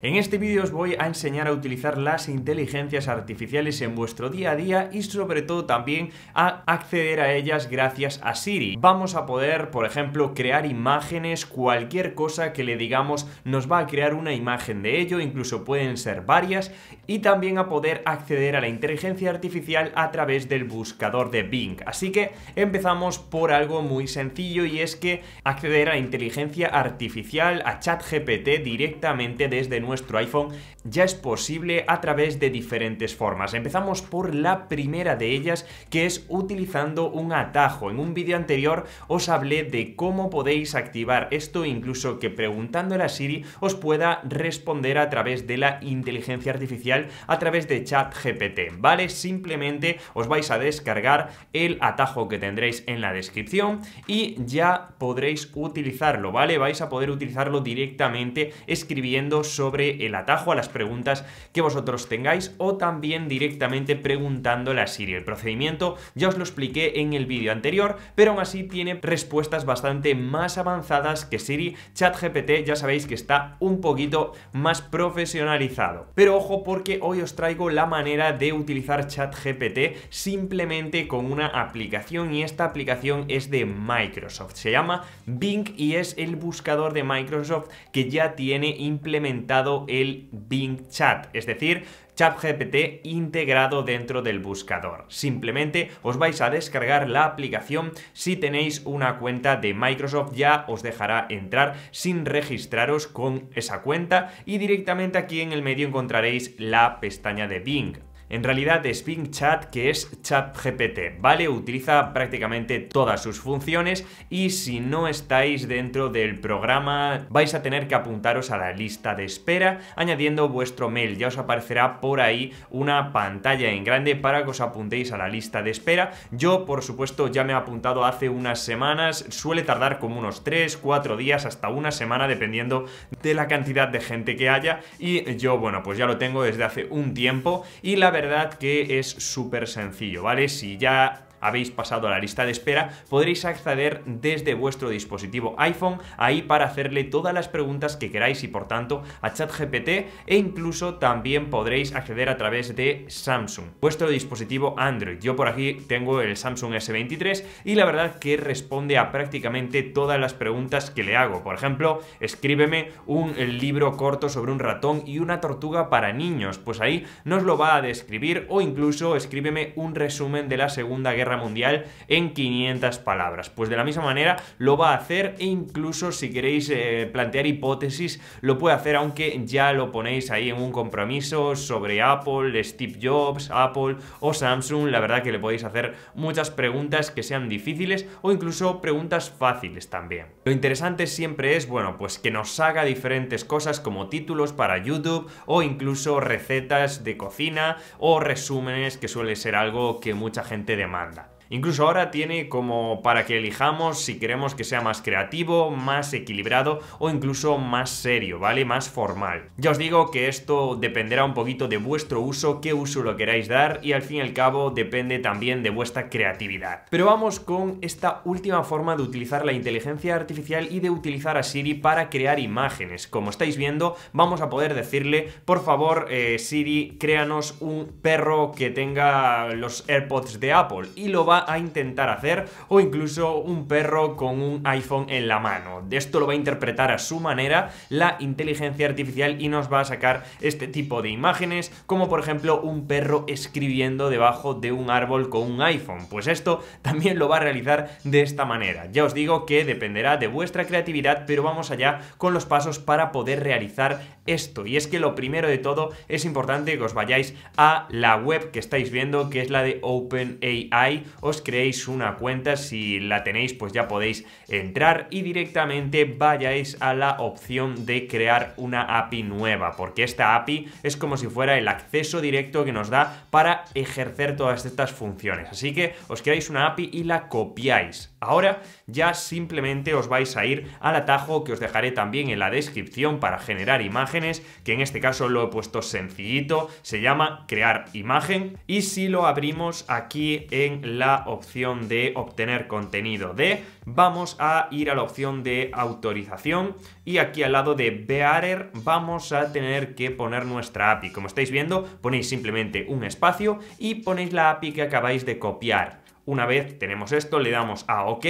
En este vídeo os voy a enseñar a utilizar las inteligencias artificiales en vuestro día a día y sobre todo también a acceder a ellas gracias a Siri. Vamos a poder, por ejemplo, crear imágenes, cualquier cosa que le digamos nos va a crear una imagen de ello, incluso pueden ser varias, y también a poder acceder a la inteligencia artificial a través del buscador de Bing. Así que empezamos por algo muy sencillo y es que acceder a inteligencia artificial, a ChatGPT directamente desde nuestro iPhone ya es posible a través de diferentes formas. Empezamos por la primera de ellas, que es utilizando un atajo. En un vídeo anterior os hablé de cómo podéis activar esto, incluso que preguntando a la Siri os pueda responder a través de la inteligencia artificial, a través de Chat GPT. ¿vale? Simplemente os vais a descargar el atajo que tendréis en la descripción y ya podréis utilizarlo, ¿vale? Vais a poder utilizarlo directamente escribiendo sobre el atajo a las preguntas que vosotros tengáis o también directamente preguntándole a Siri. El procedimiento ya os lo expliqué en el vídeo anterior, pero aún así tiene respuestas bastante más avanzadas que Siri. ChatGPT ya sabéis que está un poquito más profesionalizado. Pero ojo porque hoy os traigo la manera de utilizar ChatGPT simplemente con una aplicación y esta aplicación es de Microsoft. Se llama Bing y es el buscador de Microsoft que ya tiene implementado el Bing Chat, es decir, ChatGPT integrado dentro del buscador. Simplemente os vais a descargar la aplicación si tenéis una cuenta de Microsoft ya os dejará entrar sin registraros con esa cuenta y directamente aquí en el medio encontraréis la pestaña de Bing. En realidad es Bing Chat, que es ChatGPT, ¿vale? Utiliza prácticamente todas sus funciones y si no estáis dentro del programa vais a tener que apuntaros a la lista de espera añadiendo vuestro mail. Ya os aparecerá por ahí una pantalla en grande para que os apuntéis a la lista de espera. Yo, por supuesto, ya me he apuntado hace unas semanas. Suele tardar como unos 3, 4 días, hasta una semana, dependiendo de la cantidad de gente que haya. Y yo, bueno, pues ya lo tengo desde hace un tiempo y la verdad que es súper sencillo, ¿vale? Si ya habéis pasado a la lista de espera, podréis acceder desde vuestro dispositivo iPhone ahí para hacerle todas las preguntas que queráis y por tanto a ChatGPT e incluso también podréis acceder a través de Samsung, vuestro dispositivo Android. Yo por aquí tengo el Samsung S23 y la verdad que responde a prácticamente todas las preguntas que le hago. Por ejemplo, escríbeme un libro corto sobre un ratón y una tortuga para niños, pues ahí nos lo va a describir o incluso escríbeme un resumen de la Segunda Guerra Mundial en 500 palabras. Pues de la misma manera lo va a hacer e incluso si queréis eh, plantear hipótesis lo puede hacer aunque ya lo ponéis ahí en un compromiso sobre Apple, Steve Jobs, Apple o Samsung. La verdad que le podéis hacer muchas preguntas que sean difíciles o incluso preguntas fáciles también. Lo interesante siempre es, bueno, pues que nos haga diferentes cosas como títulos para YouTube o incluso recetas de cocina o resúmenes que suele ser algo que mucha gente demanda. Incluso ahora tiene como para que elijamos si queremos que sea más creativo, más equilibrado o incluso más serio, ¿vale? Más formal. Ya os digo que esto dependerá un poquito de vuestro uso, qué uso lo queráis dar y al fin y al cabo depende también de vuestra creatividad. Pero vamos con esta última forma de utilizar la inteligencia artificial y de utilizar a Siri para crear imágenes. Como estáis viendo, vamos a poder decirle, por favor eh, Siri, créanos un perro que tenga los AirPods de Apple y lo va a intentar hacer o incluso un perro con un iPhone en la mano. De esto lo va a interpretar a su manera la inteligencia artificial y nos va a sacar este tipo de imágenes como por ejemplo un perro escribiendo debajo de un árbol con un iPhone. Pues esto también lo va a realizar de esta manera. Ya os digo que dependerá de vuestra creatividad pero vamos allá con los pasos para poder realizar esto. Y es que lo primero de todo es importante que os vayáis a la web que estáis viendo que es la de OpenAI os creéis una cuenta, si la tenéis pues ya podéis entrar y directamente vayáis a la opción de crear una API nueva, porque esta API es como si fuera el acceso directo que nos da para ejercer todas estas funciones. Así que os creáis una API y la copiáis. Ahora ya simplemente os vais a ir al atajo que os dejaré también en la descripción para generar imágenes, que en este caso lo he puesto sencillito, se llama crear imagen y si lo abrimos aquí en la opción de obtener contenido de, vamos a ir a la opción de autorización y aquí al lado de Bearer vamos a tener que poner nuestra API. Como estáis viendo, ponéis simplemente un espacio y ponéis la API que acabáis de copiar. Una vez tenemos esto, le damos a OK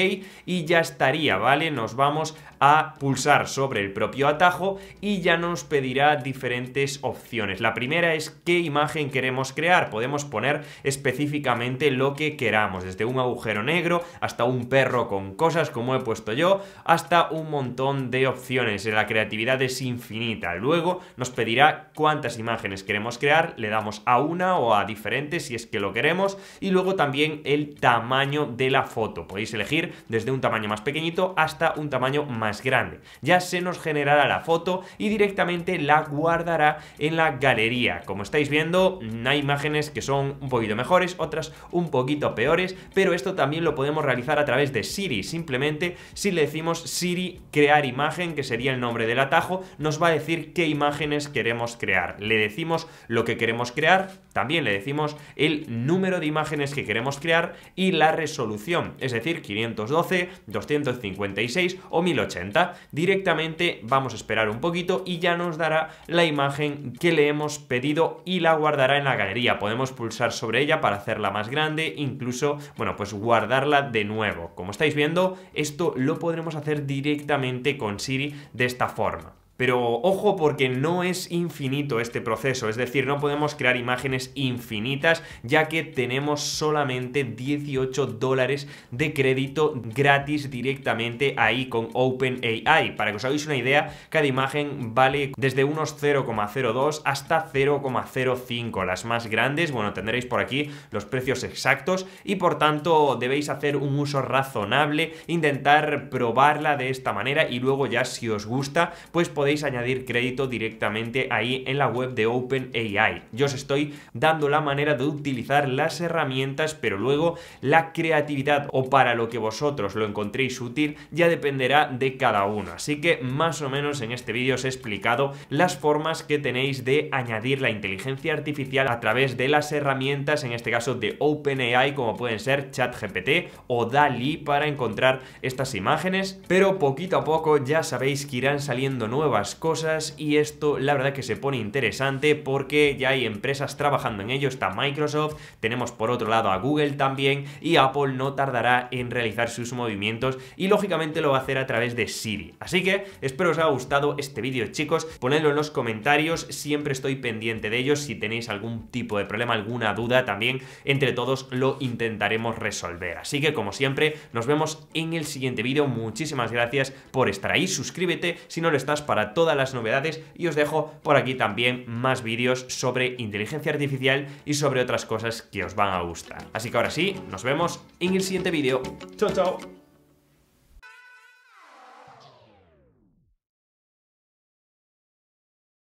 y ya estaría, ¿vale? Nos vamos a pulsar sobre el propio atajo y ya nos pedirá diferentes opciones. La primera es qué imagen queremos crear. Podemos poner específicamente lo que queramos, desde un agujero negro hasta un perro con cosas como he puesto yo, hasta un montón de opciones. La creatividad es infinita. Luego nos pedirá cuántas imágenes queremos crear, le damos a una o a diferentes si es que lo queremos y luego también el tamaño tamaño de la foto. Podéis elegir desde un tamaño más pequeñito hasta un tamaño más grande. Ya se nos generará la foto y directamente la guardará en la galería. Como estáis viendo, hay imágenes que son un poquito mejores, otras un poquito peores, pero esto también lo podemos realizar a través de Siri. Simplemente si le decimos Siri crear imagen, que sería el nombre del atajo, nos va a decir qué imágenes queremos crear. Le decimos lo que queremos crear, también le decimos el número de imágenes que queremos crear y la resolución, es decir, 512, 256 o 1080. Directamente vamos a esperar un poquito y ya nos dará la imagen que le hemos pedido y la guardará en la galería. Podemos pulsar sobre ella para hacerla más grande, incluso, bueno, pues guardarla de nuevo. Como estáis viendo, esto lo podremos hacer directamente con Siri de esta forma. Pero ojo porque no es infinito este proceso, es decir, no podemos crear imágenes infinitas ya que tenemos solamente 18 dólares de crédito gratis directamente ahí con OpenAI. Para que os hagáis una idea, cada imagen vale desde unos 0,02 hasta 0,05. Las más grandes, bueno, tendréis por aquí los precios exactos y por tanto debéis hacer un uso razonable, intentar probarla de esta manera y luego ya si os gusta, pues podéis podéis añadir crédito directamente ahí en la web de OpenAI. Yo os estoy dando la manera de utilizar las herramientas, pero luego la creatividad o para lo que vosotros lo encontréis útil ya dependerá de cada uno. Así que más o menos en este vídeo os he explicado las formas que tenéis de añadir la inteligencia artificial a través de las herramientas, en este caso de OpenAI, como pueden ser ChatGPT o DALI para encontrar estas imágenes, pero poquito a poco ya sabéis que irán saliendo nuevas cosas y esto la verdad que se pone interesante porque ya hay empresas trabajando en ello, está Microsoft, tenemos por otro lado a Google también y Apple no tardará en realizar sus movimientos y lógicamente lo va a hacer a través de Siri. Así que espero os haya gustado este vídeo chicos, ponedlo en los comentarios, siempre estoy pendiente de ellos, si tenéis algún tipo de problema, alguna duda también, entre todos lo intentaremos resolver. Así que como siempre, nos vemos en el siguiente vídeo, muchísimas gracias por estar ahí, suscríbete si no lo estás para todas las novedades y os dejo por aquí también más vídeos sobre inteligencia artificial y sobre otras cosas que os van a gustar. Así que ahora sí, nos vemos en el siguiente vídeo. ¡Chao, chao!